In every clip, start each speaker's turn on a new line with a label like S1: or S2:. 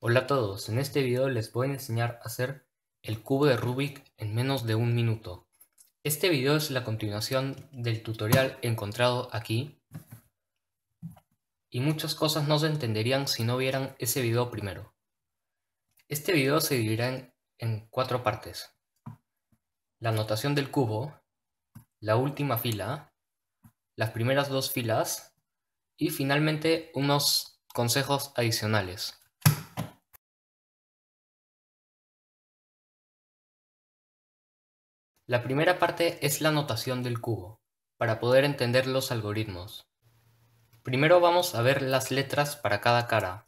S1: Hola a todos, en este video les voy a enseñar a hacer el cubo de Rubik en menos de un minuto. Este video es la continuación del tutorial encontrado aquí y muchas cosas no se entenderían si no vieran ese video primero. Este video se dividirá en, cuatro partes. La notación del cubo, la última fila, las primeras dos filas y finalmente unos consejos adicionales. La primera parte es la notación del cubo, para poder entender los algoritmos. Primero vamos a ver las letras para cada cara.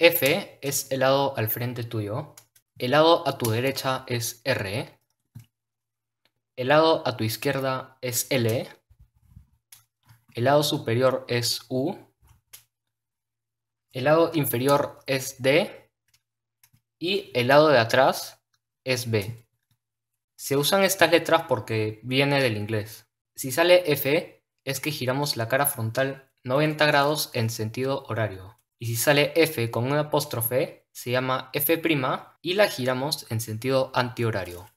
S1: F es el lado al frente tuyo, el lado a tu derecha es R, el lado a tu izquierda es L, el lado superior es U, el lado inferior es D y el lado de atrás es B. Se usan estas letras porque viene del inglés. Si sale F, es que giramos la cara frontal 90 grados en sentido horario. Y si sale F con un apóstrofe, se llama F' y la giramos en sentido antihorario.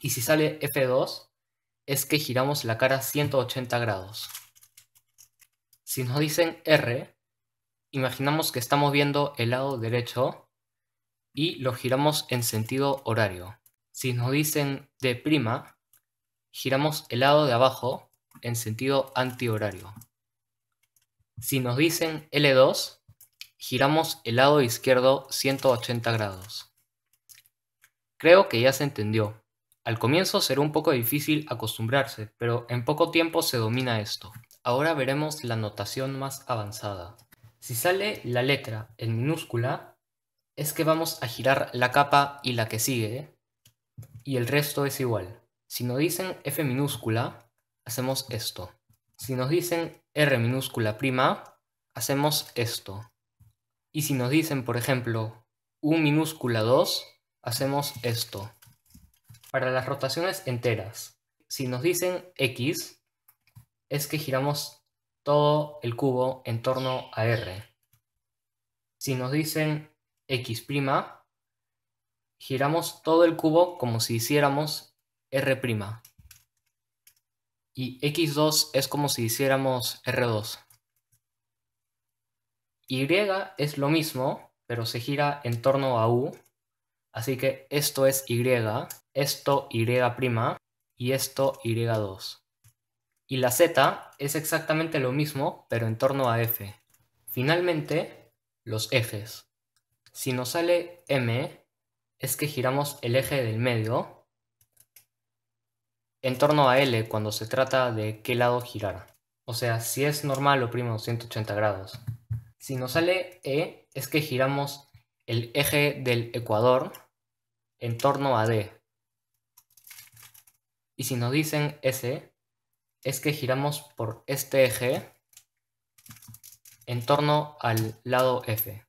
S1: Y si sale F2, es que giramos la cara 180 grados. Si nos dicen R, imaginamos que estamos viendo el lado derecho y lo giramos en sentido horario. Si nos dicen de prima, giramos el lado de abajo en sentido antihorario. Si nos dicen L2, giramos el lado izquierdo 180 grados. Creo que ya se entendió. Al comienzo será un poco difícil acostumbrarse, pero en poco tiempo se domina esto. Ahora veremos la notación más avanzada. Si sale la letra en minúscula, es que vamos a girar la capa y la que sigue ¿eh? y el resto es igual. Si nos dicen f minúscula, hacemos esto. Si nos dicen r minúscula prima, hacemos esto. Y si nos dicen, por ejemplo, u minúscula 2, hacemos esto. Para las rotaciones enteras, si nos dicen x, es que giramos todo el cubo en torno a r. Si nos dicen x prima, Giramos todo el cubo como si hiciéramos R'. Y X2 es como si hiciéramos R2. Y es lo mismo, pero se gira en torno a U. Así que esto es Y, esto Y', y esto Y2. Y la Z es exactamente lo mismo, pero en torno a F. Finalmente, los ejes Si nos sale M, es que giramos el eje del medio en torno a L cuando se trata de qué lado girar. O sea, si es normal primo 180 grados. Si nos sale E, es que giramos el eje del ecuador en torno a D. Y si nos dicen S, es que giramos por este eje en torno al lado F.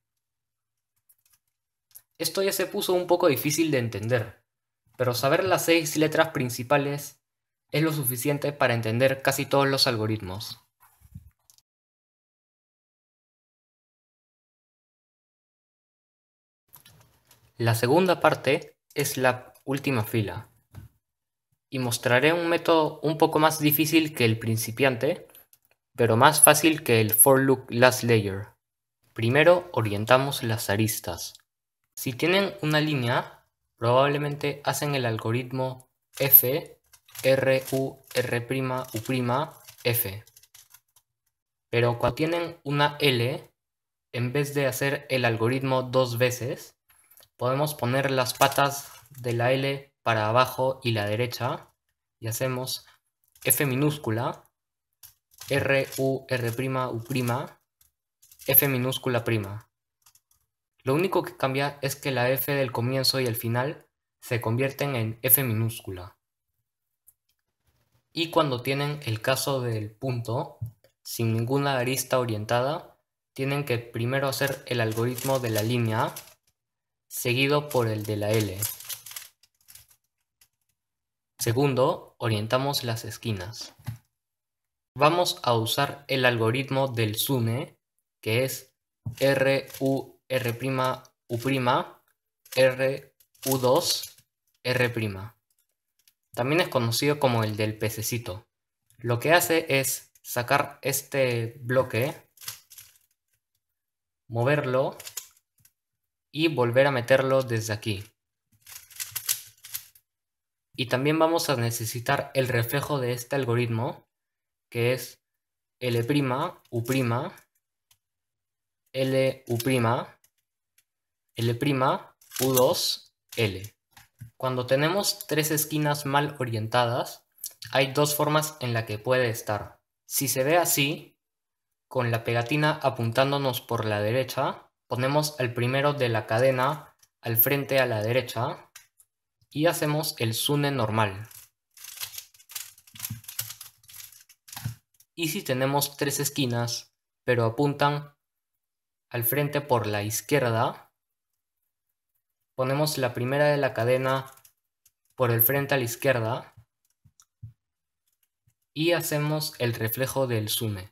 S1: Esto ya se puso un poco difícil de entender, pero saber las seis letras principales es lo suficiente para entender casi todos los algoritmos. La segunda parte es la última fila y mostraré un método un poco más difícil que el principiante, pero más fácil que el for loop last layer. Primero orientamos las aristas. Si tienen una línea, probablemente hacen el algoritmo F, R, U, R', U', F. Pero cuando tienen una L, en vez de hacer el algoritmo dos veces, podemos poner las patas de la L para abajo y la derecha y hacemos F minúscula, R, U, R', U', F minúscula prima. Lo único que cambia es que la f del comienzo y el final se convierten en f minúscula. Y cuando tienen el caso del punto, sin ninguna arista orientada, tienen que primero hacer el algoritmo de la línea, seguido por el de la L. Segundo, orientamos las esquinas. Vamos a usar el algoritmo del SUNE, que es U, R, u 2 R'. También es conocido como el del pececito. Lo que hace es sacar este bloque, moverlo y volver a meterlo desde aquí. Y también vamos a necesitar el reflejo de este algoritmo, que es L', U', L U', L', U2, L. Cuando tenemos tres esquinas mal orientadas, hay dos formas en la que puede estar. Si se ve así, con la pegatina apuntándonos por la derecha, ponemos el primero de la cadena al frente a la derecha y hacemos el Zune normal. Y si tenemos tres esquinas, pero apuntan al frente por la izquierda. Ponemos la primera de la cadena por el frente a la izquierda. Y hacemos el reflejo del sume.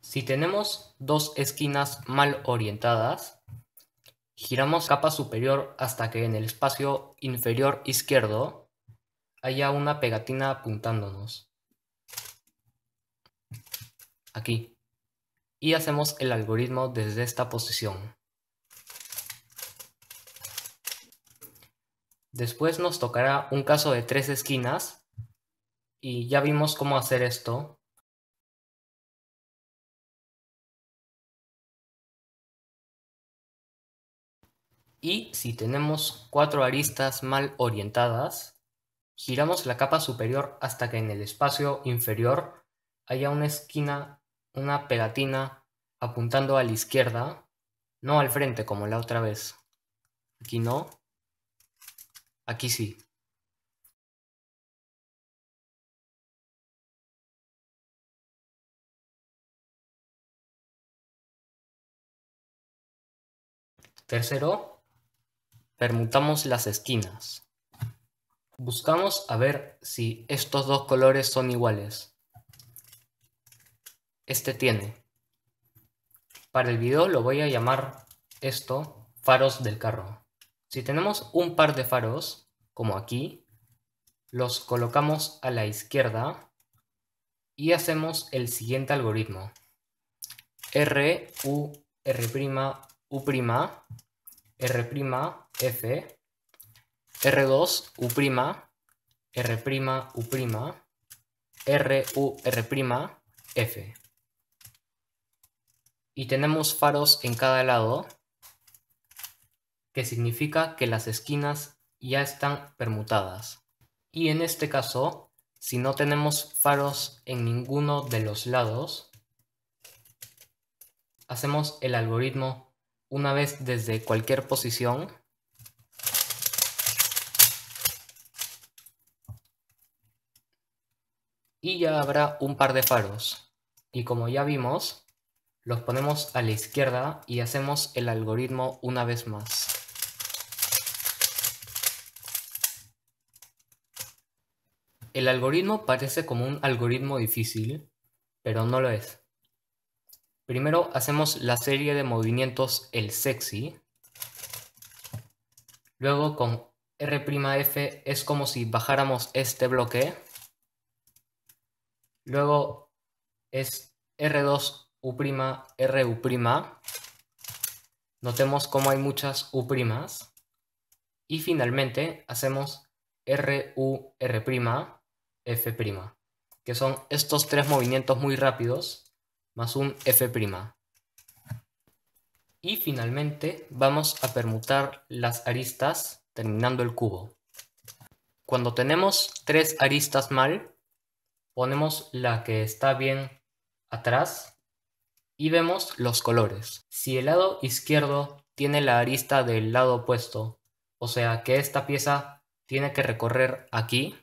S1: Si tenemos dos esquinas mal orientadas, giramos capa superior hasta que en el espacio inferior izquierdo haya una pegatina apuntándonos aquí, y hacemos el algoritmo desde esta posición. Después nos tocará un caso de tres esquinas, y ya vimos cómo hacer esto. Y si tenemos cuatro aristas mal orientadas, giramos la capa superior hasta que en el espacio inferior haya una esquina una pegatina apuntando a la izquierda, no al frente como la otra vez. Aquí no, aquí sí. Tercero, permutamos las esquinas. Buscamos a ver si estos dos colores son iguales este tiene. Para el video lo voy a llamar esto faros del carro. Si tenemos un par de faros, como aquí, los colocamos a la izquierda y hacemos el siguiente algoritmo. R, U, R', U', R', F, R2, U', R', U', R, U, R', F. Y tenemos faros en cada lado, que significa que las esquinas ya están permutadas. Y en este caso, si no tenemos faros en ninguno de los lados, hacemos el algoritmo una vez desde cualquier posición. Y ya habrá un par de faros. Y como ya vimos, los ponemos a la izquierda y hacemos el algoritmo una vez más. El algoritmo parece como un algoritmo difícil, pero no lo es. Primero hacemos la serie de movimientos el sexy. Luego con R'F es como si bajáramos este bloque. Luego es R2 U', U', Notemos cómo hay muchas U'. Y finalmente hacemos U R', F', que son estos tres movimientos muy rápidos, más un F'. Y finalmente vamos a permutar las aristas terminando el cubo. Cuando tenemos tres aristas mal, ponemos la que está bien atrás y vemos los colores. Si el lado izquierdo tiene la arista del lado opuesto, o sea que esta pieza tiene que recorrer aquí,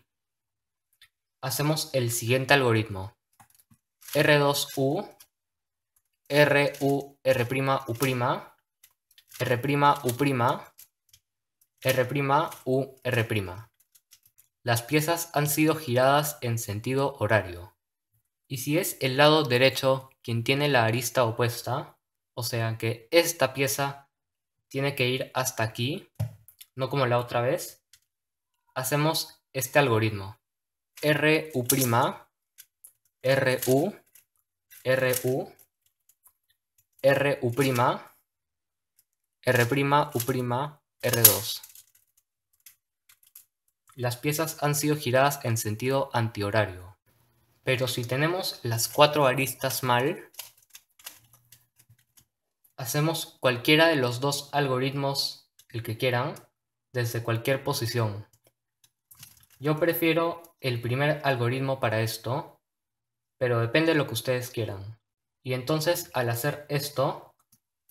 S1: hacemos el siguiente algoritmo. R2U, U RU, u U R' Las piezas han sido giradas en sentido horario. Y si es el lado derecho quien tiene la arista opuesta, o sea que esta pieza tiene que ir hasta aquí, no como la otra vez, hacemos este algoritmo. R RU, R U', R', U', R2. Las piezas han sido giradas en sentido antihorario. Pero si tenemos las cuatro aristas mal, hacemos cualquiera de los dos algoritmos, el que quieran, desde cualquier posición. Yo prefiero el primer algoritmo para esto, pero depende de lo que ustedes quieran. Y entonces al hacer esto,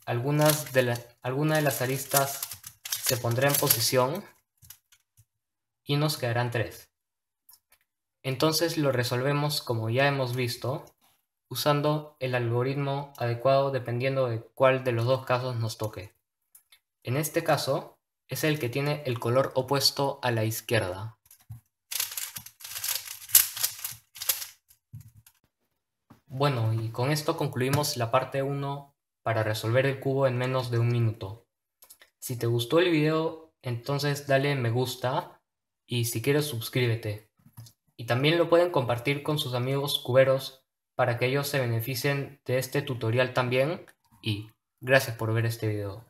S1: algunas de, alguna de las aristas se pondrá en posición y nos quedarán tres. Entonces lo resolvemos como ya hemos visto, usando el algoritmo adecuado dependiendo de cuál de los dos casos nos toque. En este caso, es el que tiene el color opuesto a la izquierda. Bueno, y con esto concluimos la parte 1 para resolver el cubo en menos de un minuto. Si te gustó el video, entonces dale me gusta y si quieres suscríbete y también lo pueden compartir con sus amigos cuberos para que ellos se beneficien de este tutorial también y gracias por ver este video.